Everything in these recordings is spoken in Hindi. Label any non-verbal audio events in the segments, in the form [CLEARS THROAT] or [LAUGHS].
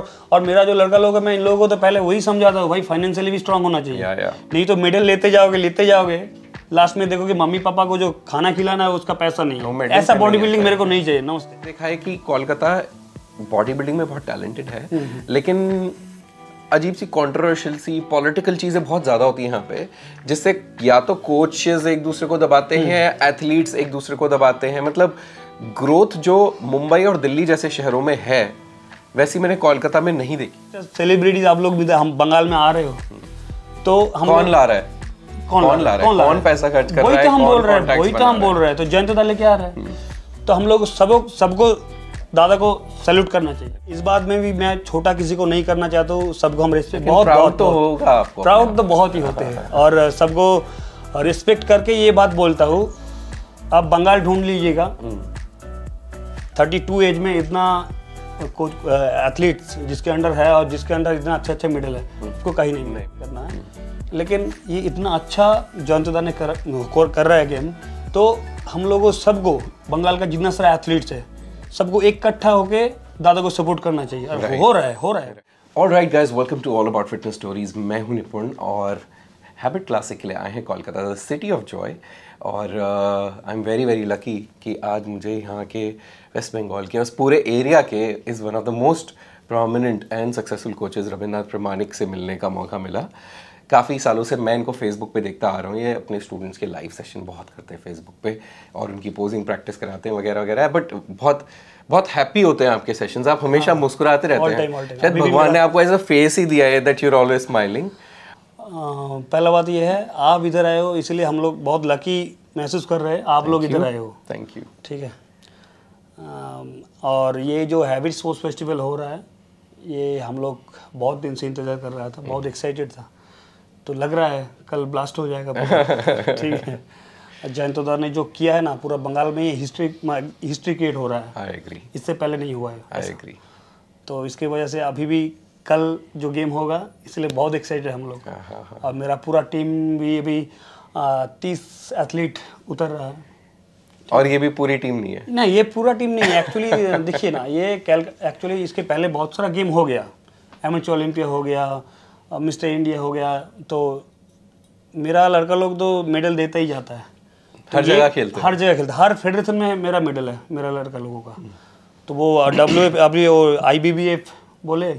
बैठो और मेरा जो लड़का लोग है मैं इन लोगों को तो पहले वही समझाता हूँ भाई फाइनेंशियली भी स्ट्रांग होना चाहिए नहीं तो मेडल लेते जाओगे लेते जाओगे लास्ट में देखो कि मम्मी पापा को जो खाना खिलाना है उसका पैसा नहीं no, ऐसा बॉडी बिल्डिंग मेरे को नहीं चाहिए नमस्ते देखा है कि कोलकाता बॉडी बिल्डिंग में बहुत टैलेंटेड है हम्म, हम्म। लेकिन अजीब सी कॉन्ट्रोवर्शियल सी पॉलिटिकल चीज़ें बहुत ज़्यादा होती हैं यहाँ पे जिससे या तो कोचेज एक दूसरे को दबाते हम्म। हैं एथलीट्स एक दूसरे को दबाते हैं मतलब ग्रोथ जो मुंबई और दिल्ली जैसे शहरों में है वैसी मैंने कोलकाता में नहीं देखी सेलिब्रिटीज अच्छा, आप लोग भी तो हम बंगाल में आ रहे हो तो हम कौन ला रहा है कौन, कौन ला रहा है कौन, पैसा खर्च कर रहा तो है हम बोल रहे हैं वही तो हम बोल रहे हैं तो जयंत दाले क्या रहा है हम्म। तो हम लोग सबको सबको दादा को सैल्यूट करना चाहिए इस बात में भी मैं छोटा किसी को नहीं करना चाहता हूँ सबको हम रिस्पेक्ट बहुत प्राउड तो होगा आपको प्राउड तो बहुत ही होते हैं और सबको रिस्पेक्ट करके ये बात बोलता हूँ आप बंगाल ढूंढ लीजिएगा थर्टी टू एज में इतना कोच एथलीट्स जिसके अंडर है और जिसके अंडर इतना अच्छे अच्छे मेडल है हम्म। उसको कहीं नहीं मिले करना है लेकिन ये इतना अच्छा जयंतदा ने कर कर रहा है गेम तो हम लोगों सबको बंगाल का जितना सारा एथलीट्स है सबको इकट्ठा होके दादा को सपोर्ट करना चाहिए और हो रहा है हो रहा है all right guys welcome to all about fitness stories मैं हूँ निपुण और हैबिट क्लासिक के लिए आए हैं Kolkata the city of joy और I am very very lucky कि आज मुझे यहाँ के वेस्ट बंगाल के उस पूरे एरिया के is one of the most prominent and successful coaches Ravindranath Pramanik से मिलने का मौका मिला काफ़ी सालों से मैं इनको फेसबुक पे देखता आ रहा हूँ ये अपने स्टूडेंट्स के लाइव सेशन बहुत करते हैं फेसबुक पे और उनकी पोजिंग प्रैक्टिस कराते हैं वगैरह वगैरह बट बहुत बहुत हैप्पी होते हैं आपके सेशंस आप हमेशा हाँ। मुस्कुराते रहते हैं शायद भगवान ने आपको एज अ फेस ही दिया है that you are always smiling पहला बात यह है आप इधर आए हो इसलिए हम लोग बहुत लकी महसूस कर रहे हैं आप लोग इधर आए हो थैंक यू ठीक है और ये जो हैबिट स्पोर्ट्स फेस्टिवल हो रहा है ये हम लोग बहुत दिन से इंतज़ार कर रहा था बहुत एक्साइटेड hmm. था तो लग रहा है कल ब्लास्ट हो जाएगा [LAUGHS] ठीक है जयंतोदार ने जो किया है ना पूरा बंगाल में ये हिस्ट्री हिस्ट्री क्रिएट हो रहा है इससे पहले नहीं हुआ है तो इसकी वजह से अभी भी कल जो गेम होगा इसलिए बहुत एक्साइटेड हम लोग हाँ, हाँ, हाँ। और मेरा पूरा टीम भी अभी तीस एथलीट उतर रहा है और ये भी पूरी टीम नहीं है नहीं ये पूरा टीम नहीं है एक्चुअली [LAUGHS] देखिए ना ये एक्चुअली इसके पहले बहुत सारा गेम हो गया एम एच ओलंपिया हो गया मिस्टर इंडिया हो गया तो मेरा लड़का लोग तो मेडल देता ही जाता है हर तो जगह खेलता हर जगह खेलता हर फेडरेशन में मेरा मेडल है मेरा लड़का लोगों का तो वो डब्ल्यू अभी वो आई बी बी एफ बोले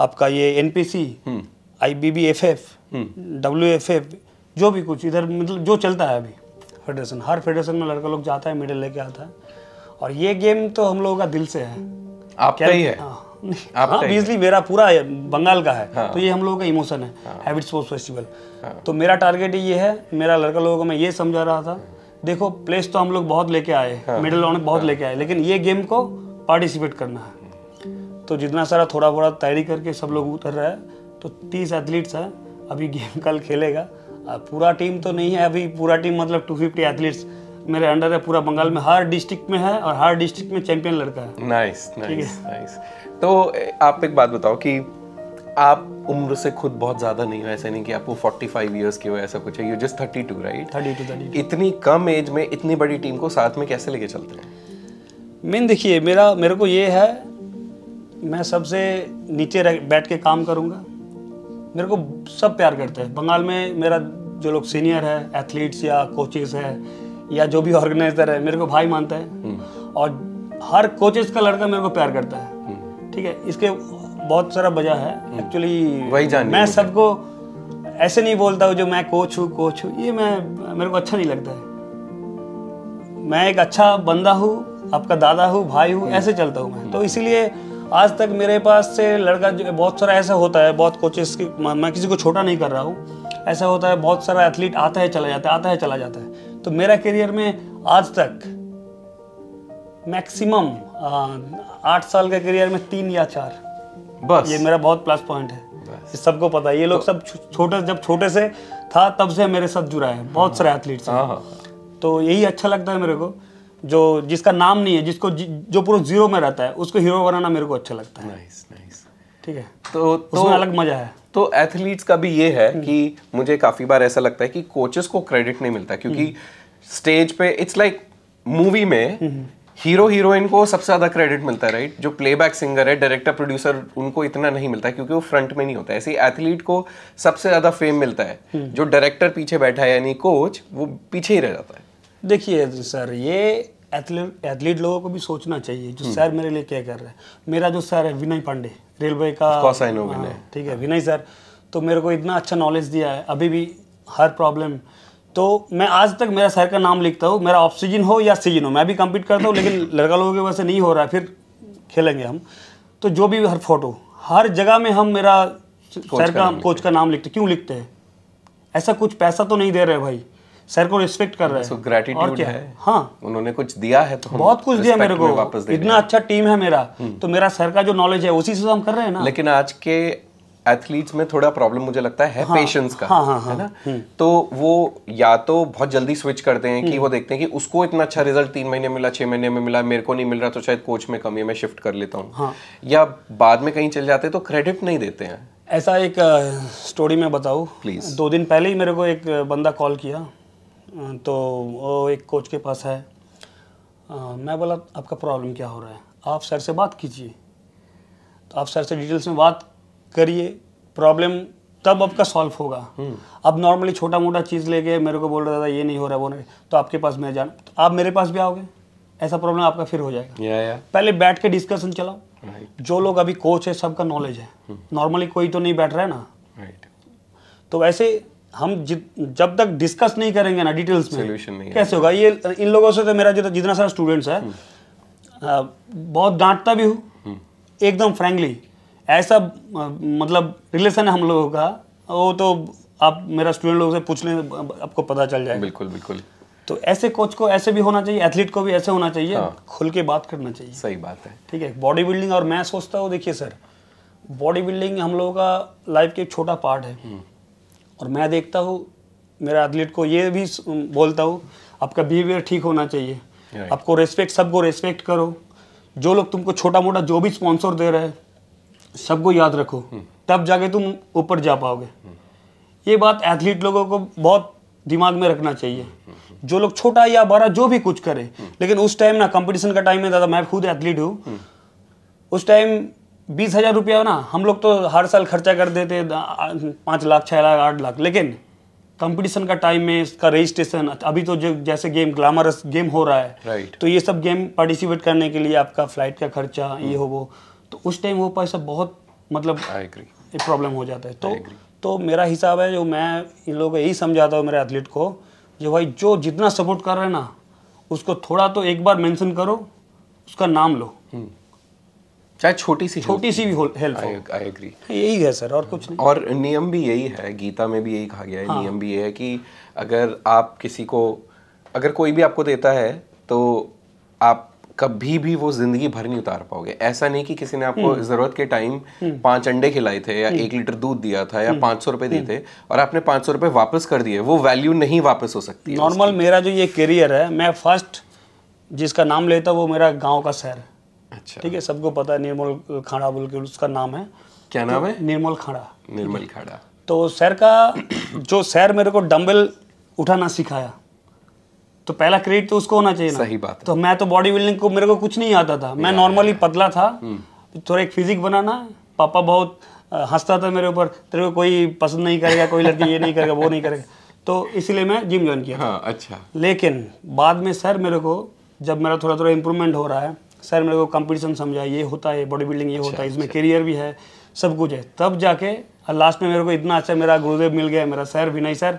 आपका ये N P C I B B F F W F F जो भी कुछ इधर मतलब जो चलता है अभी फेडरेशन हर फेडरेशन में लड़का लोग जाता है मेडल लेके आता है और ये गेम तो हम लोगों का दिल से है आपका ही है हाँ, बिजली हाँ, मेरा पूरा बंगाल का है हाँ, तो ये हम लोगों का इमोशन है हैबिट स्पोर्ट्स फेस्टिवल तो मेरा टारगेट ये है मेरा लड़का लोगों को मैं ये समझा रहा था देखो प्लेस तो हम लोग बहुत लेके आए मेडल हाँ। ऑनर बहुत हाँ। लेके आए लेकिन ये गेम को पार्टिसिपेट करना है तो जितना सारा थोड़ा थोड़ा तैयारी करके सब लोग उतर रहा है तो तीस एथलीट्स हैं अभी गेम कल खेलेगा पूरा टीम तो नहीं है अभी पूरा टीम मतलब टू फिफ्टी एथलीट्स मेरे अंडर है पूरा बंगाल में हर डिस्ट्रिक्ट में है और हर डिस्ट्रिक्ट में चैंपियन लड़का है नाइस नाइस नाइस तो आप एक बात बताओ कि आप उम्र से खुद बहुत ज़्यादा नहीं हो ऐसे नहीं कि आपको 45 इयर्स के हो ऐसा कुछ है यू जस्ट 32 राइट 32 32 इतनी कम एज में इतनी बड़ी टीम को साथ में कैसे लेके चलते हैं मेन देखिए मेरा मेरे को ये है मैं सबसे नीचे बैठ के काम करूँगा मेरे को सब प्यार करते हैं बंगाल में मेरा जो लोग सीनियर है एथलीट्स या कोचेस है या जो भी ऑर्गेनाइजर है मेरे को भाई मानता है हम्म। और हर कोचेस का लड़का मेरे को प्यार करता है हम्म। ठीक है इसके बहुत सारा वजह है एक्चुअली हम्म। वही जान मैं सबको ऐसे नहीं बोलता हूँ जो मैं कोच हूँ कोच हूँ ये मैं मेरे को अच्छा नहीं लगता है मैं एक अच्छा बंदा हूँ आपका दादा हूँ भाई हूँ ऐसे चलता हूँ मैं तो इसीलिए आज तक मेरे पास से लड़का जो बहुत सारा ऐसा होता है बहुत कोचेस की मैं किसी को छोटा नहीं कर रहा हूँ ऐसा होता है बहुत सारा एथलीट आता है चला जाता है आता है चला जाता है तो मेरा करियर में आज तक मैक्सिमम आठ साल के करियर में तीन या चार बस ये मेरा बहुत प्लस पॉइंट है सबको पता है ये लोग तो, सब छोटे जब छोटे से था तब से मेरे साथ जुड़ा है बहुत हाँ। सारे एथलीट हाँ, हाँ। तो यही अच्छा लगता है मेरे को जो जिसका नाम नहीं है जिसको जो पूरा जीरो में रहता है उसको हीरो बनाना मेरे को अच्छा लगता है नाइस नाइस ठीक है तो तो अलग मजा है तो एथलीट्स का भी ये है हम्म। कि मुझे काफ़ी बार ऐसा लगता है कि कोचेस को क्रेडिट नहीं मिलता क्योंकि स्टेज हम्म। पे इट्स लाइक मूवी में हीरो हम्म, हीरोइन को सबसे ज़्यादा क्रेडिट मिलता है राइट जो प्लेबैक सिंगर है डायरेक्टर प्रोड्यूसर उनको इतना नहीं मिलता है क्योंकि वो फ्रंट में नहीं होता है ऐसे एथलीट को सबसे ज़्यादा फेम मिलता है जो डायरेक्टर पीछे बैठा है यानी कोच वो पीछे ही रह जाता है देखिए सर ये एथलीट एथलीट लोगों को भी सोचना चाहिए जो हम्म। सर मेरे लिए क्या कर रहे हैं मेरा जो सर है विनय पांडे रेलवे का हाँ, ठीक है हाँ। विनय सर तो मेरे को इतना अच्छा नॉलेज दिया है अभी भी हर प्रॉब्लम तो मैं आज तक मेरा सर का नाम लिखता हूँ मेरा ऑफ सीजन हो या सीजन हो मैं भी कम्पीट करता हूँ लेकिन लड़का लोगों की वजह से नहीं हो रहा है फिर खेलेंगे हम तो जो भी हर फोटो हर जगह में हम मेरा सर का कोच का नाम लिखते क्यों लिखते हैं ऐसा कुछ पैसा तो नहीं दे रहे भाई सर को रिस्पेक्ट कर रहे हैं ग्रेटिट्यूड है हाँ उन्होंने कुछ दिया है तो बहुत कुछ दिया मेरे को वापस इतना अच्छा टीम है मेरा हम्म। तो मेरा सर का जो नॉलेज है उसी से तो हम कर रहे हैं ना लेकिन आज के एथलीट्स में थोड़ा प्रॉब्लम मुझे लगता है हाँ, पेशेंस का हाँ, हाँ, हाँ, है ना हम्म। तो वो या तो बहुत जल्दी स्विच करते हैं कि हम्म। वो देखते हैं कि उसको इतना अच्छा रिजल्ट तीन महीने मिला छह महीने में मिला मेरे को नहीं मिल रहा तो शायद कोच में कमी है मैं शिफ्ट कर लेता हूँ हाँ, या बाद में कहीं चल जाते तो क्रेडिट नहीं देते हैं ऐसा एक स्टोरी मैं बताऊँ प्लीज दो दिन पहले ही मेरे को एक बंदा कॉल किया तो वो एक कोच के पास है आ, मैं बोला आपका प्रॉब्लम क्या हो रहा है आप सर से बात कीजिए तो आप सर से डिटेल्स में बात करिए प्रॉब्लम तब आपका सॉल्व होगा हम्म। अब नॉर्मली छोटा मोटा चीज़ लेके मेरे को बोल रहा था ये नहीं हो रहा वो नहीं तो आपके पास मैं जान तो आप मेरे पास भी आओगे ऐसा प्रॉब्लम आपका फिर हो जाएगा या, या। पहले बैठ के डिस्कशन चलाओ जो लोग अभी कोच है सबका नॉलेज है हम्म। नॉर्मली कोई तो नहीं बैठ रहा है ना तो वैसे हम जब तक डिस्कस नहीं करेंगे ना डिटेल्स में नहीं कैसे होगा ये इन लोगों से तो मेरा जो जितना सारा स्टूडेंट्स है बहुत डांटता भी हूँ एकदम फ्रेंकली ऐसा मतलब रिलेशन है हम लोगों का वो तो आप मेरा स्टूडेंट लोगों से पूछ लें आपको पता चल जाएगा बिल्कुल बिल्कुल तो ऐसे कोच को ऐसे भी होना चाहिए एथलीट को भी ऐसे होना चाहिए हाँ। खुल के बात करना चाहिए सही बात है ठीक है बॉडी बिल्डिंग और मैं सोचता हूँ देखिए सर बॉडी बिल्डिंग हम लोगों का लाइफ के एक छोटा पार्ट है हम्म। और मैं देखता हूँ मेरे एथलीट को ये भी बोलता हूँ आपका बिहेवियर ठीक होना चाहिए आपको रेस्पेक्ट सबको रेस्पेक्ट करो जो लोग तुमको छोटा मोटा जो भी स्पॉन्सर दे रहे हैं सबको याद रखो हम्म। तब जाके तुम ऊपर जा पाओगे ये बात एथलीट लोगों को बहुत दिमाग में रखना चाहिए हम्म। जो लोग छोटा या बड़ा जो भी कुछ करे हम्म। लेकिन उस टाइम ना कंपटीशन का टाइम है दादा मैं खुद एथलीट हूँ उस टाइम बीस हज़ार रुपया ना हम लोग तो हर साल खर्चा कर देते पाँच लाख छः लाख आठ लाख लेकिन कंपटीशन का टाइम में इसका रजिस्ट्रेशन अभी तो जो जैसे गेम ग्लैमरस गेम हो रहा है right. तो ये सब गेम पार्टिसिपेट करने के लिए आपका फ्लाइट का खर्चा hmm. ये हो वो तो उस टाइम वो पैसा बहुत मतलब प्रॉब्लम हो जाता है तो तो मेरा हिसाब है जो मैं इन लोगों को यही समझाता हूँ मेरे एथलीट को जो भाई जो जितना सपोर्ट कर रहे हैं ना उसको थोड़ा तो एक बार मैंशन करो उसका नाम लो hmm. चाहे छोटी सी छोटी सी भी हेल्प आई एग्री यही है सर और कुछ नहीं और नियम भी यही है गीता में भी यही कहा गया है हाँ। नियम भी ये है कि अगर आप किसी को अगर कोई भी आपको देता है तो आप कभी भी वो जिंदगी भर नहीं उतार पाओगे ऐसा नहीं कि किसी ने आपको हम्म। जरूरत के टाइम हम्म। पांच अंडे खिलाए थे या हम्म। एक लीटर दूध दिया था या पांच सौ रुपए दिए थे और आपने पांच सौ रुपए वापस कर दिए वो वैल्यू नहीं वापस हो सकती नॉर्मल मेरा जो ये करियर है मैं फर्स्ट जिसका नाम लेता वो मेरा गाँव का शहर है अच्छा ठीक है सबको पता है निर्मल खाड़ा बोल के उसका नाम है क्या नाम तो है निर्मल खाड़ा निर्मल खाड़ा तो सर का जो सर मेरे को डम्बल उठाना सिखाया तो पहला क्रेडिट तो उसको होना चाहिए सही बात तो मैं तो बॉडी बिल्डिंग को मेरे को कुछ नहीं आता था मैं नॉर्मली पतला था हम्म। थोड़ा एक फिजिक बनाना पापा बहुत हंसता था मेरे ऊपर तेरे को कोई पसंद नहीं करेगा कोई लड़की ये नहीं करेगा वो नहीं करेगा तो इसलिए मैं जिम ज्वाइन किया हाँ, अच्छा लेकिन बाद में सर मेरे को जब मेरा थोड़ा थोड़ा इम्प्रूवमेंट हो रहा है सर मेरे को कंपटीशन समझा ये होता है बॉडी बिल्डिंग ये होता है इसमें करियर भी है सब कुछ है तब जाके लास्ट में मेरे को इतना अच्छा मेरा गुरुदेव मिल गया मेरा सर भी नहीं सर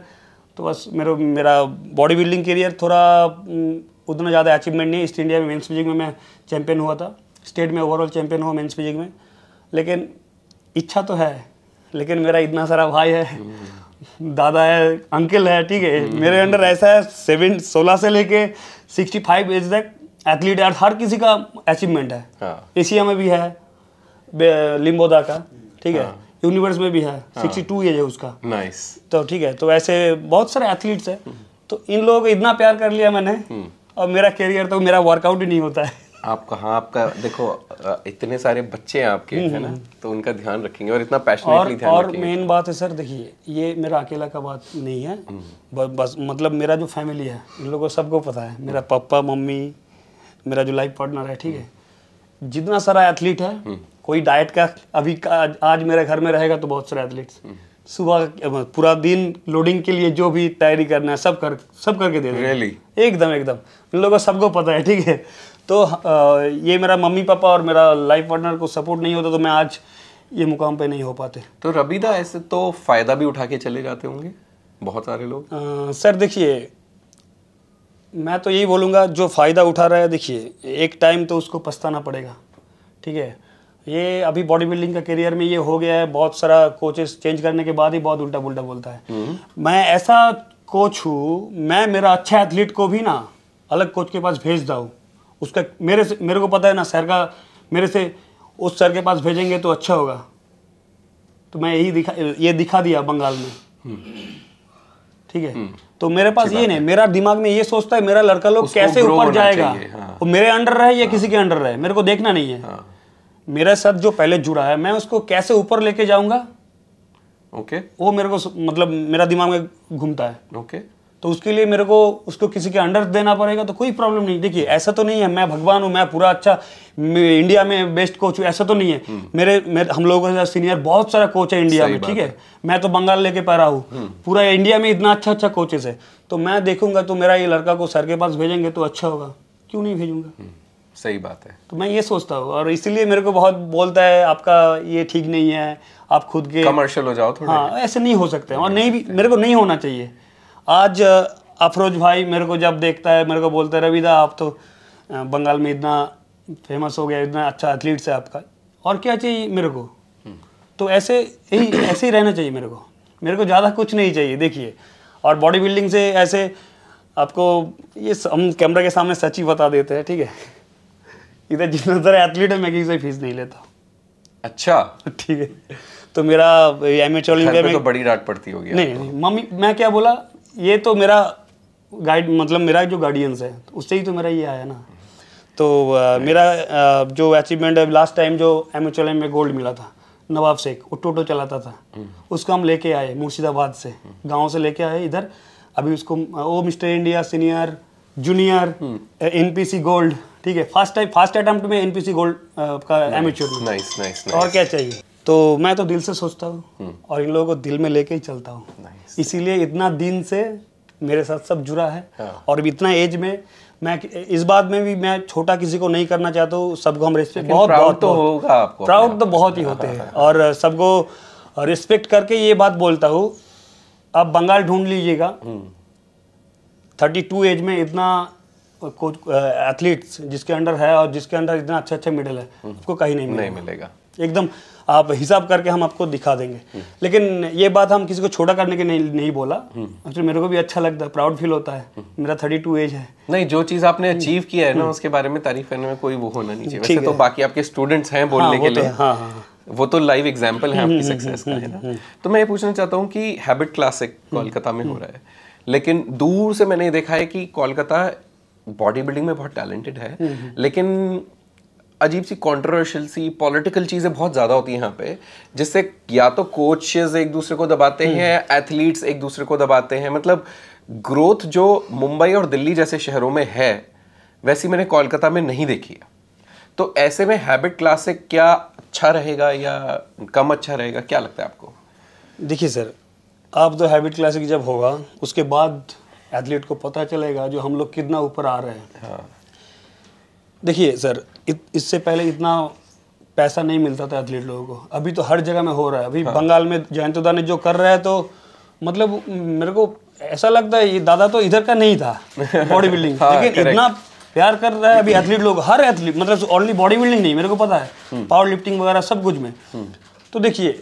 तो बस मेरा मेरा बॉडी बिल्डिंग करियर थोड़ा उतना ज़्यादा अचीवमेंट नहीं ईस्ट इंडिया में मेन्स फिजिक में मैं चैम्पियन हुआ था स्टेट में ओवरऑल चैम्पियन हुआ मेन्स फिजिक में लेकिन इच्छा तो है लेकिन मेरा इतना सारा भाई है दादा है अंकल है ठीक है मेरे अंडर ऐसा है सेवन सोलह से लेके सिक्सटी फाइव एज तक एथलीट यार हर किसी का अचीवमेंट है हाँ। एशिया में भी है लिम्बोदा का ठीक है हाँ। यूनिवर्स में भी है सिक्सटी टू एज है उसका नाइस तो ठीक है तो ऐसे बहुत सारे एथलीट्स है हम्म। तो इन लोगों को इतना प्यार कर लिया मैंने हम्म। और मेरा करियर तो मेरा वर्कआउट ही नहीं होता है आप कहाँ आपका देखो इतने सारे बच्चे हैं आपके है ना हम्म। तो उनका ध्यान रखेंगे और इतना पैशनेटली ध्यान और मेन बात है सर देखिए ये मेरा अकेला का बात नहीं है बस मतलब मेरा जो फैमिली है इन लोगों सबको पता है मेरा पापा मम्मी मेरा जो लाइफ पार्टनर है ठीक है जितना सारा एथलीट है हम्म। कोई डाइट का अभी का, आज मेरे घर में रहेगा तो बहुत सारे एथलीट्स हम्म। सुबह पूरा दिन लोडिंग के लिए जो भी तैयारी करना है सब कर सब करके दे really? एकदम एकदम उन लोगों सबको पता है ठीक है तो आ, ये मेरा मम्मी पापा और मेरा लाइफ पार्टनर को सपोर्ट नहीं होता तो मैं आज ये मुकाम पे नहीं हो पाते तो रबीदा ऐसे तो फ़ायदा भी उठा के चले जाते होंगे बहुत सारे लोग आ, सर देखिए मैं तो यही बोलूँगा जो फ़ायदा उठा रहा है देखिए एक टाइम तो उसको पछताना पड़ेगा ठीक है ये अभी बॉडी बिल्डिंग का करियर में ये हो गया है बहुत सारा कोचेस चेंज करने के बाद ही बहुत उल्टा पुल्टा बोलता है हम्म। मैं ऐसा कोच हूँ मैं मेरा अच्छा एथलीट को भी ना अलग कोच के पास भेज दाऊँ उसका मेरे से मेरे को पता है ना सर का मेरे से उस सर के पास भेजेंगे तो अच्छा होगा तो मैं यही दिखा ये दिखा दिया बंगाल में हम्म। ठीक है हम्म। तो मेरे पास ये नहीं मेरा दिमाग में ये सोचता है मेरा लड़का लोग कैसे ऊपर जाएगा हाँ। मेरे अंडर रहे या हाँ। किसी के अंडर रहे मेरे को देखना नहीं है हाँ। मेरे साथ जो पहले जुड़ा है मैं उसको कैसे ऊपर लेके जाऊंगा ओके वो मेरे को मतलब मेरा दिमाग में घूमता है ओके तो उसके लिए मेरे को उसको किसी के अंडर देना पड़ेगा तो कोई प्रॉब्लम नहीं देखिए ऐसा तो नहीं है मैं भगवान हूँ मैं पूरा अच्छा इंडिया में बेस्ट कोच हूँ ऐसा तो नहीं है हम्म। मेरे, मेरे हम लोगों से सीनियर बहुत सारा कोच है इंडिया में ठीक है मैं तो बंगाल लेके रहा हूँ हम्म। पूरा इंडिया में इतना अच्छा अच्छा कोचेस है तो मैं देखूंगा तो मेरा ये लड़का को सर के पास भेजेंगे तो अच्छा होगा क्यों नहीं भेजूंगा हम्म। सही बात है तो मैं ये सोचता हूँ और इसीलिए मेरे को बहुत बोलता है आपका ये ठीक नहीं है आप खुद के कमर्शियल हो जाओ थोड़ा हाँ ऐसे नहीं हो सकते और नहीं भी मेरे को नहीं होना चाहिए आज अफरोज भाई मेरे को जब देखता है मेरे को बोलता है रविदा आप तो बंगाल में इतना फेमस हो गया इतना अच्छा एथलीट्स है आपका और क्या चाहिए मेरे को हम्म। तो ऐसे ही ऐसे ही रहना चाहिए मेरे को मेरे को ज़्यादा कुछ नहीं चाहिए देखिए और बॉडी बिल्डिंग से ऐसे आपको ये हम कैमरा के सामने सच ही बता देते हैं ठीक है इधर जितना तरह एथलीट है मैं किसी से फीस नहीं लेता अच्छा ठीक है तो मेरा एम एच ओलम्पिया में तो बड़ी डांट पड़ती होगी नहीं, नहीं मम्मी मैं क्या बोला ये तो मेरा गाइड मतलब मेरा जो गार्डियंस है तो उससे ही तो मेरा ये आया ना तो आ, uh, मेरा आ, uh, जो अचीवमेंट है लास्ट टाइम जो एम एच में गोल्ड मिला था नवाब शेख वो टोटो चलाता था हम्म। उसको हम लेके आए मुर्शिदाबाद से हम्म। गांव से लेके आए इधर अभी उसको ओ uh, mister India senior junior N हम्म। गोल्ड ठीक है फर्स्ट टाइम फर्स्ट अटेम्प्ट में एन गोल्ड का एमेच्योर नाइस नाइस और क्या चाहिए तो मैं तो दिल से सोचता हूँ हम्म। और इन लोगों को दिल में लेके ही चलता हूँ इसीलिए इतना दिन से मेरे साथ सब जुड़ा है हाँ। और इतना एज में मैं इस बात में भी मैं छोटा किसी को नहीं करना चाहता हूँ सबको हम रिस्पेक्ट बहुत प्राउड तो होगा आपको प्राउड तो बहुत ही होते हैं और सबको रिस्पेक्ट करके ये बात बोलता हूँ आप बंगाल ढूंढ लीजिएगा थर्टी टू एज में इतना कोच एथलीट्स जिसके अंडर है और जिसके अंडर इतना अच्छे अच्छे मेडल है हम्म। उसको कहीं नहीं मिलेगा। एकदम आप हिसाब करके हम आपको दिखा देंगे लेकिन ये बात हम किसी को छोटा करने के नहीं नहीं बोला एक्चुअली मेरे को भी अच्छा लगता है प्राउड फील होता है हम्म। मेरा थर्टी टू एज है नहीं जो चीज़ आपने अचीव हम्म। किया है ना हम्म। उसके बारे में तारीफ करने में कोई वो होना नहीं चाहिए वैसे तो बाकी आपके स्टूडेंट्स हैं बोलने हाँ, के लिए तो- हाँ, हाँ, हाँ वो तो लाइव एग्जाम्पल है आपकी सक्सेस का है ना तो मैं ये पूछना चाहता हूँ कि हैबिट क्लासिक कोलकाता में हो रहा है लेकिन दूर से मैंने देखा है कि कोलकाता बॉडी बिल्डिंग में बहुत टैलेंटेड है लेकिन अजीब सी कॉन्ट्रोवर्शियल सी पॉलिटिकल चीज़ें बहुत ज़्यादा होती हैं यहाँ पे जिससे या तो कोचेज एक दूसरे को दबाते हम्म। हैं एथलीट्स एक दूसरे को दबाते हैं मतलब ग्रोथ जो मुंबई और दिल्ली जैसे शहरों में है वैसी मैंने कोलकाता में नहीं देखी है तो ऐसे में हैबिट क्लासिक क्या अच्छा रहेगा या कम अच्छा रहेगा क्या लगता है आपको देखिए सर आप तो हैबिट क्लासिक जब होगा उसके बाद एथलीट को पता चलेगा जो हम लोग कितना ऊपर आ रहे हैं हाँ। देखिए सर इत, इससे पहले इतना पैसा नहीं मिलता था एथलीट लोगों को अभी तो हर जगह में हो रहा है अभी हाँ। बंगाल में जयंत ने जो कर रहा है तो मतलब मेरे को ऐसा लगता है ये दादा तो इधर का नहीं था बॉडी बिल्डिंग [LAUGHS] हाँ, लेकिन इतना प्यार कर रहा है अभी एथलीट लोग हर एथलीट मतलब ओनली बॉडी बिल्डिंग नहीं मेरे को पता है पावर हम्म। लिफ्टिंग वगैरह सब कुछ में हम्म। तो देखिए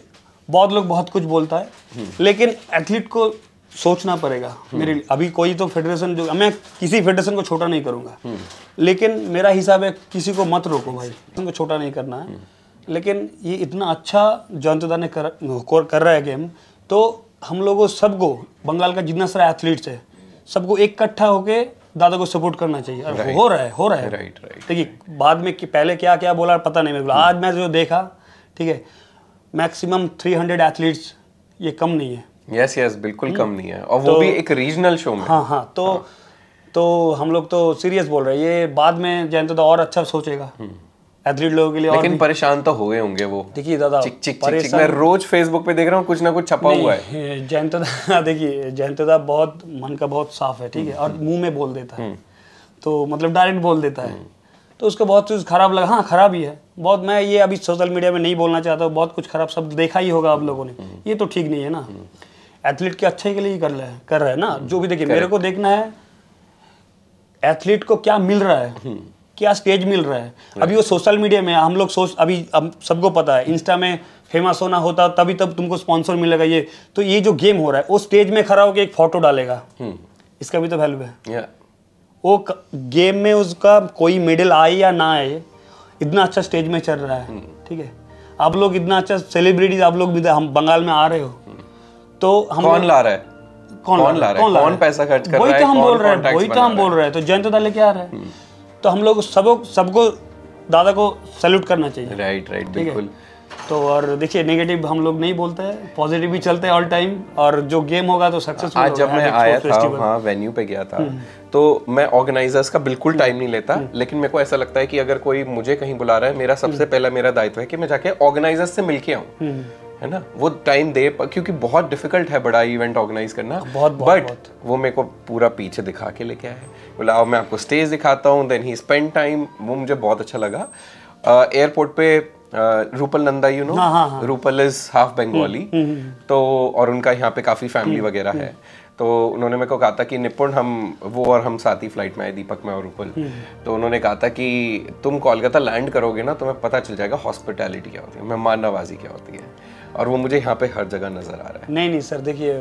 बहुत लोग बहुत कुछ बोलता है हम्म। लेकिन एथलीट को सोचना पड़ेगा मेरे अभी कोई तो फेडरेशन जो मैं किसी फेडरेशन को छोटा नहीं करूँगा लेकिन मेरा हिसाब है किसी को मत रोको भाई उनको छोटा नहीं करना है लेकिन ये इतना अच्छा जनता ने कर, कर रहा है गेम तो हम लोगों सबको बंगाल का जितना सारा एथलीट्स है सबको इकट्ठा होके दादा को सपोर्ट करना चाहिए और हो रहा है हो रहा है राइट राइट देखिए बाद में कि पहले क्या क्या बोला पता नहीं मेरे को आज मैं जो देखा ठीक है मैक्सिमम हंड्रेड एथलीट्स ये कम नहीं है यस यस बिल्कुल हम्म। कम नहीं है और वो तो- भी एक रीजनल शो में हाँ हाँ तो हाँ। तो हम लोग तो सीरियस बोल रहे हैं ये बाद में जयंत तो और अच्छा सोचेगा हम्म। एथलीट लोगों के लिए लेकिन परेशान तो हो गए होंगे वो देखिए दादा चिक चिक चिक चिक मैं रोज फेसबुक पे देख रहा हूँ कुछ ना कुछ छपा हुआ है जयंतदा [LAUGHS] देखिए जयंतदा बहुत मन का बहुत साफ है ठीक है हम्म। और मुंह में बोल देता है तो मतलब डायरेक्ट बोल देता है तो उसको बहुत चीज़ खराब लगा हाँ खराब ही है बहुत मैं ये अभी सोशल मीडिया में नहीं बोलना चाहता हूँ बहुत कुछ खराब सब देखा ही होगा आप लोगों ने ये तो ठीक नहीं है ना एथलीट के अच्छे के लिए ही कर रहे हैं कर रहे हैं ना हम्म, जो भी देखिए मेरे को देखना है एथलीट को क्या मिल रहा है हम्म। क्या स्टेज मिल रहा है अभी वो सोशल मीडिया में हम लोग सोच अभी अब सबको पता है इंस्टा में फेमस होना होता तभी तब तुमको स्पॉन्सर मिलेगा ये तो ये जो गेम हो रहा है वो स्टेज में खड़ा होकर एक फोटो डालेगा हम्म। इसका भी तो वैल्यू है वो गेम में उसका कोई मेडल आए या ना आए इतना अच्छा स्टेज में चल रहा है ठीक है आप लोग इतना अच्छा सेलिब्रिटीज आप लोग भी तो हम बंगाल में आ रहे हो तो हम कौन ला रहा है कौन, कौन ला रहा है कौन पैसा खर्च कर रहा तो है हम बोल रहे हैं वही तो हम बोल रहे हैं तो जयंत दाले क्या रहा है हम्म। तो हम लोग सबको सबको दादा को सैल्यूट करना चाहिए राइट राइट बिल्कुल तो और देखिए नेगेटिव हम लोग नहीं बोलते हैं पॉजिटिव भी चलते हैं ऑल टाइम और जो गेम होगा तो सक्सेसफुल आज जब मैं आया था हाँ वेन्यू पे गया था हम्म। तो मैं ऑर्गेनाइजर्स का बिल्कुल टाइम हम्म। नहीं लेता लेकिन मेरे को ऐसा लगता है कि अगर कोई मुझे कहीं बुला रहा है मेरा सबसे पहला मेरा दायित्व है कि मैं जाके ऑर्गेनाइजर्स से मिलके आऊँ है ना वो टाइम दे क्योंकि बहुत डिफिकल्ट है बड़ा इवेंट ऑर्गेनाइज करना हाँ, बहुत बट वो मेरे को पूरा पीछे दिखा के लेके आए बोला मैं आपको स्टेज दिखाता हूँ देन ही स्पेंड टाइम वो मुझे बहुत अच्छा लगा एयरपोर्ट uh, पे Rupal Nanda you know Rupal is half Bengali तो और उनका यहाँ पे काफ़ी फैमिली हम्म, वगैरह है हम्म। तो उन्होंने मेरे को कहा था कि निपुण हम वो और हम साथ ही फ्लाइट में आए दीपक में और रूपल हम्म। तो उन्होंने कहा था कि तुम कोलकाता लैंड करोगे ना तुम्हें पता चल जाएगा हॉस्पिटैलिटी क्या होती है मेहमान नवाजी क्या होती है और वो मुझे यहाँ पे हर जगह नज़र आ रहा है नहीं नहीं सर देखिए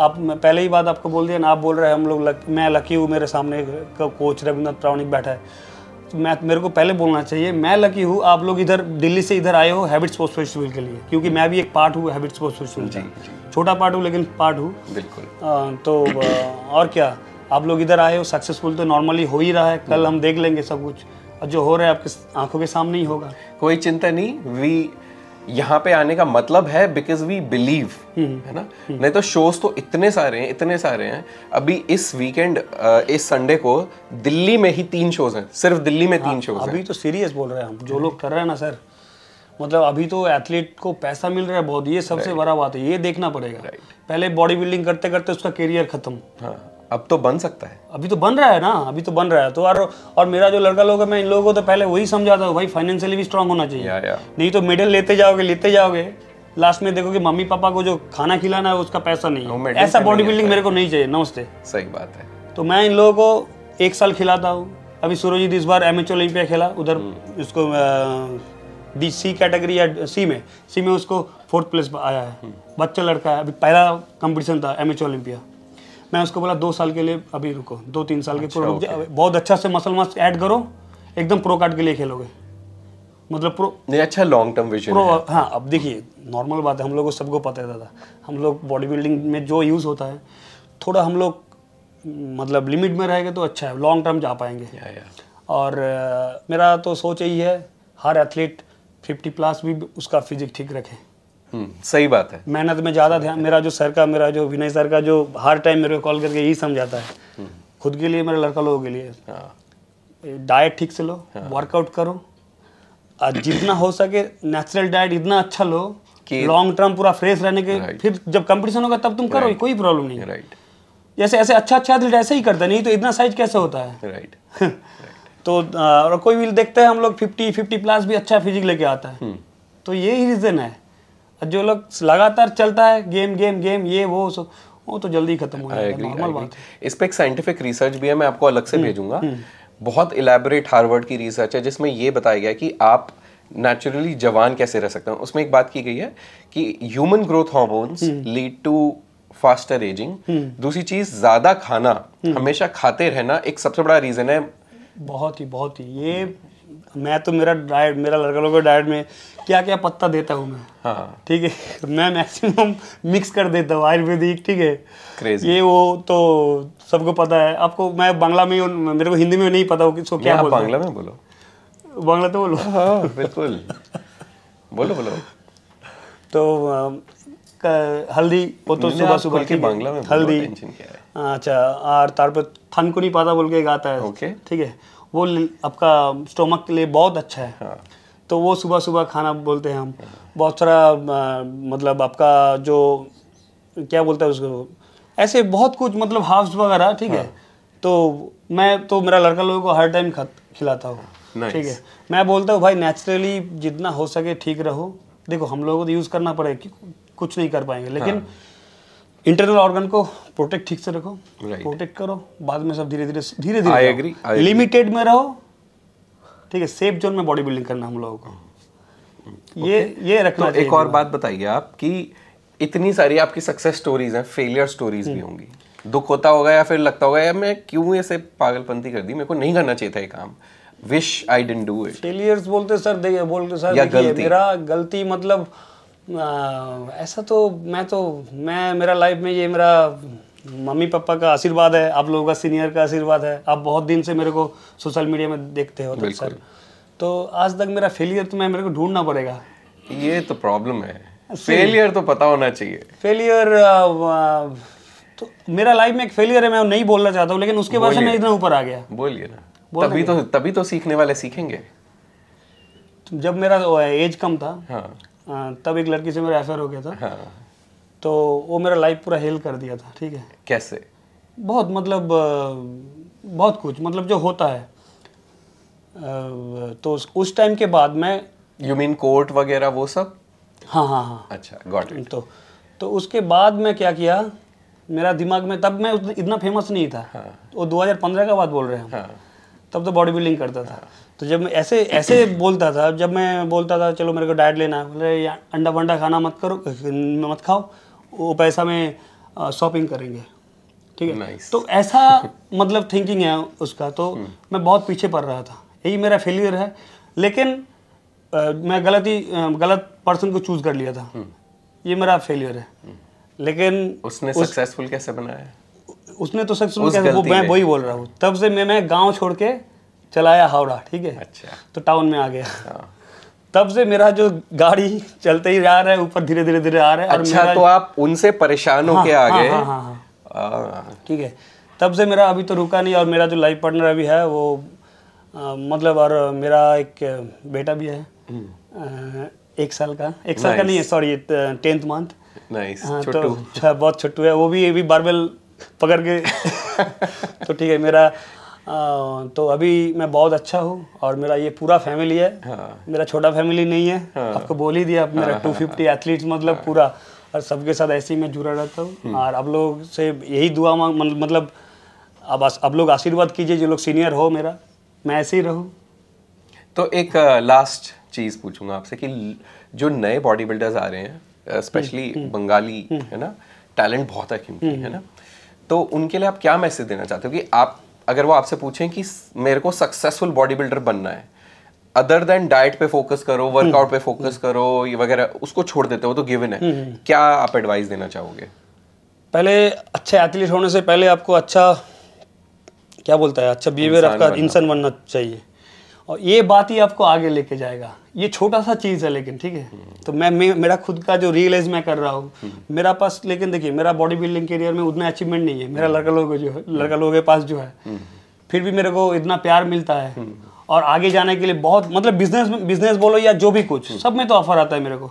आप पहले ही बात आपको बोल दिया ना आप बोल रहे हैं हम लोग लक, मैं लकी हूँ मेरे सामने का कोच रविंद्रनाथ प्रावणिक बैठा है मैं मेरे को पहले बोलना चाहिए मैं लकी हूँ आप लोग इधर दिल्ली से इधर आए हो हैबिट स्पोर्ट्स फेस्टिवल के लिए क्योंकि मैं भी एक पार्ट हूँ हैबिट स्पोर्ट्स फेस्टिवल का छोटा पार्ट हूँ लेकिन पार्ट हूँ बिल्कुल आ, तो आ, और क्या आप लोग इधर आए हो सक्सेसफुल तो नॉर्मली हो ही रहा है कल हम देख लेंगे सब कुछ और जो हो रहा है आपके आंखों के सामने ही होगा कोई चिंता नहीं वी यहाँ पे आने का मतलब है बिकॉज वी बिलीव है ना हम्म। नहीं तो शोज तो इतने सारे हैं इतने सारे हैं अभी इस वीकेंड इस संडे को दिल्ली में ही तीन शोज हैं सिर्फ दिल्ली में तीन शोज हाँ, अभी तो सीरियस बोल रहे हैं हम जो लोग कर रहे हैं ना सर मतलब अभी तो एथलीट को पैसा मिल रहा है बहुत ये सबसे बड़ा बात है ये देखना पड़ेगा पहले बॉडी बिल्डिंग करते करते उसका करियर खत्म हाँ अब तो बन सकता है अभी तो बन रहा है ना अभी तो बन रहा है तो और और मेरा जो लड़का लोग है मैं इन लोगों को तो पहले वही समझाता हूँ भाई फाइनेंशियली भी स्ट्रांग होना चाहिए या, या। नहीं तो मेडल लेते जाओगे लेते जाओगे लास्ट में देखो कि मम्मी पापा को जो खाना खिलाना है उसका पैसा नहीं है ऐसा बॉडी बिल्डिंग मेरे को नहीं चाहिए नमस्ते सही बात है तो मैं इन लोगों को एक साल खिलाता हूँ अभी सूरजीत इस बार एम एच ओलंपिया खेला उधर hmm. उसको डी सी कैटेगरी या सी में सी में उसको फोर्थ प्लेस आया है hmm. बच्चा लड़का है अभी पहला कंपटीशन था एम एच ओलंपिया मैं उसको बोला दो साल के लिए अभी रुको दो तीन साल के अच्छा, रुक बहुत अच्छा से मसल मास ऐड करो एकदम प्रो कार्ड के लिए खेलोगे मतलब प्रो नहीं अच्छा लॉन्ग टर्म विजन प्रो हाँ अब देखिए नॉर्मल बात है हम लोग को सबको पता है था हम लोग बॉडी बिल्डिंग में जो यूज़ होता है थोड़ा हम लोग मतलब लिमिट में रहेंगे तो अच्छा है लॉन्ग टर्म जा पाएंगे या, या। और uh, मेरा तो सोच यही है हर एथलीट फिफ्टी प्लस भी उसका फिजिक ठीक रखें हम्म, सही बात है मेहनत में ज़्यादा ध्यान मेरा जो सर का मेरा जो विनय सर का जो हर टाइम मेरे को कॉल करके यही समझाता है हम्म। खुद के लिए मेरे लड़का लोगों के लिए हाँ। डाइट ठीक से लो हाँ। वर्कआउट करो और जितना हो सके नेचुरल डाइट इतना अच्छा लो कि लॉन्ग टर्म पूरा फ्रेश रहने के फिर जब कंपटीशन होगा तब तुम करो कोई प्रॉब्लम नहीं राइट जैसे ऐसे अच्छा अच्छा एथलीट ऐसे ही करता नहीं तो इतना साइज कैसे होता है राइट [LAUGHS] तो और कोई भी देखते हैं हम लोग फिफ्टी फिफ्टी प्लस भी अच्छा फिजिक लेके आता है हम्म। तो यही रीज़न है जो लोग लगातार चलता है गेम गेम गेम ये वो सो वो तो जल्दी खत्म हो जाएगा नॉर्मल बात इस पर एक साइंटिफिक रिसर्च भी है मैं आपको अलग से हम्म, भेजूंगा हम्म। बहुत इलेबोरेट हार्वर्ड की रिसर्च है जिसमें ये बताया गया कि आप नेचुरली जवान कैसे रह सकते हैं उसमें एक बात की गई है कि human growth hormones lead to faster ageing दूसरी चीज ज्यादा खाना हम्म। हमेशा खाते रहना एक सबसे बड़ा रीजन है बहुत ही बहुत ही ये मैं तो मेरा डाइट मेरा लड़का लोगों डाइट में क्या क्या पत्ता देता हूँ मैं हाँ। ठीक है [LAUGHS] मैं मैक्सिमम मिक्स कर देता हूँ आयुर्वेदिक ठीक है ये वो तो सबको पता है आपको मैं बांग्ला में मेरे को हिंदी में नहीं पता हो किसको क्या बोलते बांग्ला में बोलो बांग्ला तो बोलो हाँ, हाँ बिल्कुल बोलो बोलो तो हल्दी वो तो सुबह सुबह की बांग्ला में हल्दी अच्छा और तार पर थन को नहीं पता बोल के गाता है ठीक है वो आपका स्टोमक के लिए बहुत अच्छा है हाँ। तो वो सुबह सुबह खाना बोलते हैं हम बहुत सारा मतलब आपका जो क्या बोलता है उसको ऐसे बहुत कुछ मतलब हाफ्स वगैरह ठीक है हाँ। तो मैं तो मेरा लड़का लोगों को हर टाइम खिलाता हूँ ठीक है मैं बोलता हूँ भाई नेचुरली जितना हो सके ठीक रहो देखो हम लोगों को यूज़ तो करना पड़ेगा कुछ नहीं कर पाएंगे लेकिन हाँ। इंटरनल ऑर्गन को प्रोटेक्ट ठीक से रखो right. प्रोटेक्ट करो बाद में सब धीरे धीरे धीरे धीरे आई एग्री लिमिटेड में रहो ठीक है सेफ जोन में बॉडी बिल्डिंग करना हम लोगों को okay. ये ये तो रखना तो एक और बात बताइए आप कि इतनी सारी आपकी सक्सेस स्टोरीज हैं फेलियर स्टोरीज भी हम्म। होंगी दुख होता होगा या फिर लगता होगा या मैं क्यों ऐसे पागलपंती कर दी मेरे को नहीं करना चाहिए था ये काम wish I didn't do it failures बोलते सर देखिए बोलते सर या गलती मेरा गलती मतलब ऐसा तो मैं तो मैं मेरा लाइफ में ये मेरा मम्मी पापा का आशीर्वाद है आप लोगों का सीनियर का आशीर्वाद है आप बहुत दिन से मेरे को सोशल मीडिया में देखते हो तो सर तो आज तक मेरा फेलियर तो मैं मेरे को ढूंढना पड़ेगा ये तो प्रॉब्लम है फेलियर तो पता होना चाहिए फेलियर तो मेरा लाइफ में एक फेलियर है मैं नहीं बोलना चाहता हूँ लेकिन उसके बाद से मैं इतना ऊपर आ गया बोलिए ना तभी तो तभी तो सीखने वाले सीखेंगे जब मेरा एज कम था हाँ। हाँ, तब एक लड़की से मेरा अफेयर हो गया था हाँ। तो वो मेरा लाइफ पूरा हेल कर दिया था ठीक है कैसे बहुत मतलब बहुत कुछ मतलब जो होता है तो उस टाइम के बाद मैं यू मीन कोर्ट वगैरह वो सब हाँ हाँ हाँ अच्छा गॉट इट तो तो उसके बाद मैं क्या किया मेरा दिमाग में तब मैं इतना फेमस नहीं था हाँ. वो 2015 का बात बोल रहे हैं हाँ. तब तो बॉडी बिल्डिंग करता था हाँ. तो जब ऐसे ऐसे [CLEARS THROAT] बोलता था जब मैं बोलता था चलो मेरे को डाइट लेना है बोले अंडा वंडा खाना मत करो मत खाओ वो पैसा में शॉपिंग करेंगे ठीक है nice. तो ऐसा [LAUGHS] मतलब थिंकिंग है उसका तो हम्म। मैं बहुत पीछे पड़ रहा था यही मेरा फेलियर है लेकिन आ, मैं गलत ही गलत पर्सन को चूज कर लिया था हम्म। ये मेरा फेलियर है हम्म। लेकिन उसने उस, सक्सेसफुल कैसे बनाया उसने तो सक्सेसफुल कैसे वो मैं वही बोल रहा हूँ तब से मैं मैं गाँव छोड़ के चलाया हावड़ा ठीक है अच्छा तो टाउन में आ गया हाँ। तब से मेरा जो गाड़ी चलते ही जा रहा है ऊपर धीरे धीरे धीरे आ रहा है अच्छा तो आप उनसे परेशान हाँ, हो के आ हाँ, गए ठीक है तब से मेरा अभी तो रुका नहीं और मेरा जो लाइफ पार्टनर अभी है वो आ, मतलब और मेरा एक बेटा भी है हम्म। एक साल का एक साल का नहीं है सॉरी टेंथ मंथ नाइस तो अच्छा, बहुत छोटू है वो भी अभी बारबेल पकड़ के [LAUGHS] [LAUGHS] तो ठीक है मेरा तो अभी मैं बहुत अच्छा हूँ और मेरा ये पूरा फैमिली है हाँ। मेरा छोटा फैमिली नहीं है हाँ। आपको तो बोल ही दिया मेरा टू फिफ्टी एथलीट मतलब हाँ। पूरा और सबके साथ ऐसे ही मैं जुड़ा रहता हूँ हम्म। और आप लोग से यही दुआ मांग मतलब अब आप लोग आशीर्वाद कीजिए जो लोग सीनियर हो मेरा मैं ऐसे ही रहूँ तो एक लास्ट चीज़ पूछूंगा आपसे कि जो नए बॉडी बिल्डर्स आ रहे हैं स्पेशली हम्म, हम्म। बंगाली है ना टैलेंट बहुत है क्योंकि है ना तो उनके लिए आप क्या मैसेज देना चाहते हो कि आप अगर वो आपसे पूछें कि मेरे को सक्सेसफुल बॉडी बिल्डर बनना है अदर देन डाइट पे फोकस करो वर्कआउट हम्म, पे फोकस हम्म। करो ये वगैरह उसको छोड़ देते हो तो गिवन है हम्म, क्या आप एडवाइस देना चाहोगे पहले अच्छे एथलीट होने से पहले आपको अच्छा क्या बोलता है अच्छा बिहेवियर आपका इंसान बनना चाहिए और ये बात ही आपको आगे लेके जाएगा ये छोटा सा चीज़ है लेकिन ठीक है तो मैं मेरा खुद का जो रियलाइज मैं कर रहा हूँ मेरा पास लेकिन देखिए मेरा बॉडी बिल्डिंग करियर में उतना अचीवमेंट नहीं है मेरा लड़का लोग जो है लड़का लोगों के पास जो है फिर भी मेरे को इतना प्यार मिलता है और आगे जाने के लिए बहुत मतलब बिजनेस बिजनेस बोलो या जो भी कुछ सब में तो ऑफर आता है मेरे को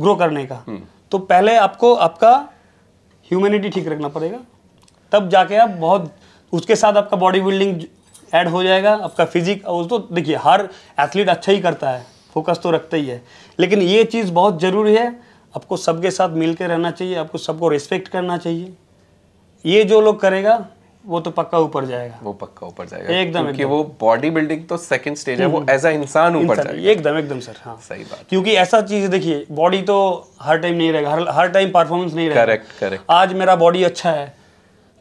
ग्रो करने का तो पहले आपको आपका ह्यूमैनिटी ठीक रखना पड़ेगा तब जाके आप बहुत उसके साथ आपका बॉडी बिल्डिंग ऐड हो जाएगा आपका फिजिक तो देखिए हर एथलीट अच्छा ही करता है फोकस तो रखता ही है लेकिन ये चीज़ बहुत ज़रूरी है आपको सबके साथ मिल रहना चाहिए आपको सबको रिस्पेक्ट करना चाहिए ये जो लोग करेगा वो तो पक्का ऊपर जाएगा वो पक्का ऊपर जाएगा एकदम क्योंकि एक वो बॉडी बिल्डिंग तो सेकंड स्टेज है वो एज हम्म। अ इंसान ऊपर जाएगा एकदम एकदम सर हाँ सही बात क्योंकि ऐसा चीज देखिए बॉडी तो हर टाइम नहीं रहेगा हर हर टाइम परफॉर्मेंस नहीं रहेगा करेक्ट करेक्ट आज मेरा बॉडी अच्छा है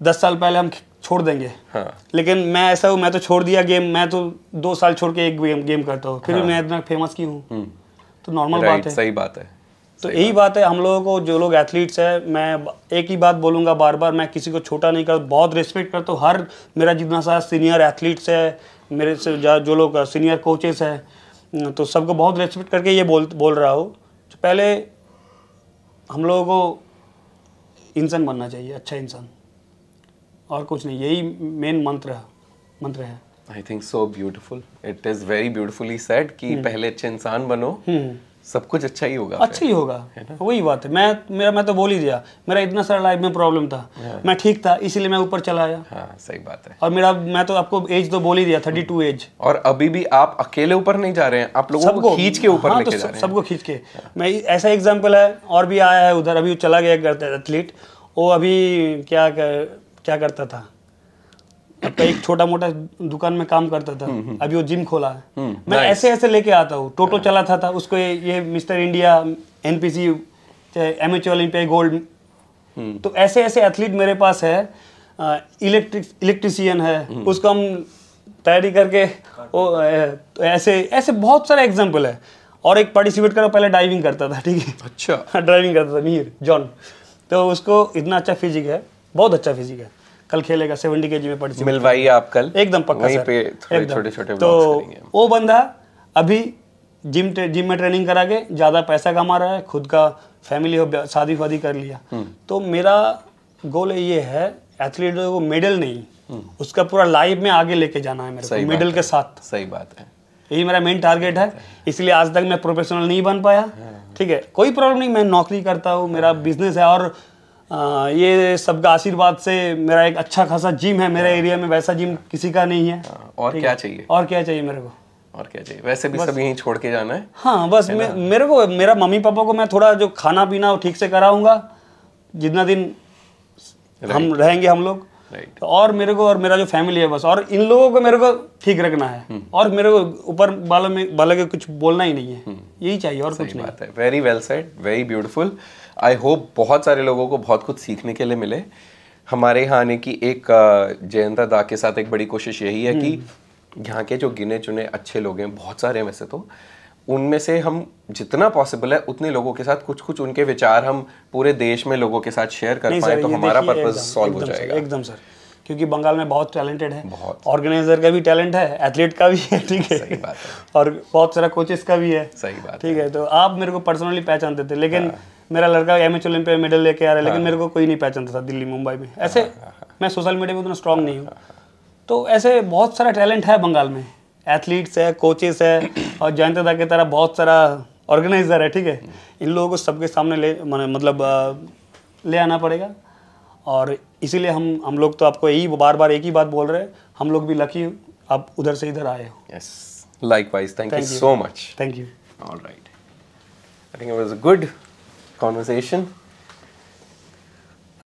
दस साल पहले हम छोड़ देंगे हाँ। लेकिन मैं ऐसा हूँ मैं तो छोड़ दिया गेम मैं तो दो साल छोड़ के एक गेम गेम करता हूँ फिर हाँ। भी मैं इतना फेमस क्यों हूँ हम्म। तो नॉर्मल बात है सही बात है तो यही बात है हम लोगों को जो लोग एथलीट्स हैं मैं एक ही बात बोलूँगा बार बार मैं किसी को छोटा नहीं कर बहुत रिस्पेक्ट करता हूँ हर मेरा जितना सारा सीनियर एथलीट्स है मेरे से जो लोग सीनियर कोचेस हैं तो सबको बहुत रेस्पेक्ट करके ये बोल बोल रहा हूँ तो पहले हम लोगों को इंसान बनना चाहिए अच्छा इंसान और कुछ नहीं यही मेन मंत्र मंत्र है I think so beautiful it is very beautifully set कि हम्म। पहले अच्छे इंसान बनो हम्म। सब कुछ अच्छा ही होगा अच्छा ही होगा वही बात है मैं मेरा मैं तो बोल ही दिया मेरा इतना सारा लाइफ में प्रॉब्लम था हाँ। मैं ठीक था इसीलिए मैं ऊपर चला आया हाँ, सही बात है और मेरा मैं तो आपको एज तो बोल ही दिया थर्टी टू एज और अभी भी आप अकेले ऊपर नहीं जा रहे हैं आप लोगों को खींच के ऊपर हाँ, तो जा सबको खींच के हाँ। मैं ऐसा एग्जाम्पल है और भी आया है उधर अभी चला गया एथलीट वो अभी क्या क्या करता था अपना तो एक छोटा मोटा दुकान में काम करता था हम्म, हम्म। अभी वो जिम खोला है हम्म, मैं ऐसे ऐसे लेके आता हूँ टोटो हाँ। चलाता था उसको ये, ये मिस्टर इंडिया एनपीसी चाहे एच ओलंपिया गोल्ड तो ऐसे ऐसे एथलीट मेरे पास है इलेक्ट्रिक इलेक्ट्रिशियन है उसको हम तैयारी करके ओ, तो ऐसे ऐसे बहुत सारे एग्जाम्पल है और एक पार्टिसिपेट करो पहले ड्राइविंग करता था ठीक है अच्छा ड्राइविंग [LAUGHS] करता था मीर जॉन तो उसको इतना अच्छा फिजिक है बहुत अच्छा फिजिक है कल खेलेगा सेवेंटी के जी में पार्टिसिपेट मिलवाइए आप कल एकदम पक्का सर पे छोटे छोटे तो वो बंदा अभी जिम जिम में ट्रेनिंग करा के ज़्यादा पैसा कमा रहा है खुद का फैमिली हो शादी वादी कर लिया हम्म। तो मेरा गोल ये है एथलीट को मेडल नहीं हम्म। उसका पूरा लाइफ में आगे लेके जाना है मेरे को मेडल के साथ सही बात है यही मेरा मेन टारगेट है इसलिए आज तक मैं प्रोफेशनल नहीं बन पाया हाँ। ठीक है कोई प्रॉब्लम नहीं मैं नौकरी करता हूँ मेरा बिजनेस हाँ। है और ये सबका आशीर्वाद से मेरा एक अच्छा खासा जिम है मेरे एरिया में वैसा जिम किसी का नहीं है हाँ, और क्या चाहिए और क्या चाहिए मेरे को और क्या चाहिए वैसे भी सब यहीं छोड़ के जाना है हाँ बस मेरे को मेरा मम्मी पापा को मैं थोड़ा जो खाना पीना ठीक से कराऊंगा जितना दिन हम रहेंगे हम लोग Right. और मेरे को और मेरा जो फैमिली है बस और इन लोगों को मेरे को ठीक रखना है हम्म। और मेरे को ऊपर बालों में बालों के कुछ बोलना ही नहीं है हम्म। यही चाहिए और कुछ नहीं बात है very well said very beautiful I hope बहुत सारे लोगों को बहुत कुछ सीखने के लिए मिले हमारे यहाँ आने की एक जयंता दा के साथ एक बड़ी कोशिश यही है कि हम्म। यहाँ के जो गिने चुने अच्छे लोग हैं बहुत सारे हैं वैसे तो उनमें से हम जितना पॉसिबल है उतने लोगों के साथ कुछ कुछ उनके विचार हम पूरे देश में लोगों के साथ शेयर कर पाए तो हमारा पर्पज सॉल्व हो जाएगा एकदम सर क्योंकि बंगाल में बहुत टैलेंटेड है ऑर्गेनाइजर का भी टैलेंट है एथलीट का भी है ठीक है, और बहुत सारा कोचेस का भी है सही बात ठीक है।, है तो आप मेरे को पर्सनली पहचानते थे लेकिन हाँ। मेरा लड़का एम एच पे मेडल लेके आ रहा है लेकिन हाँ। मेरे को कोई नहीं पहचानता था दिल्ली मुंबई में ऐसे मैं सोशल मीडिया में उतना स्ट्रांग नहीं हूँ तो ऐसे बहुत सारा टैलेंट है बंगाल में एथलीट्स है कोचेस है और जयंत दा की तरह बहुत सारा ऑर्गेनाइजर है ठीक है इन लोगों को सबके सामने ले मैंने मतलब ले आना पड़ेगा और इसीलिए हम हम लोग तो आपको यही बार बार एक ही बात बोल रहे हैं हम लोग भी लकी आप उधर से इधर आए हो yes likewise thank you so much thank you all right I think it was was conversation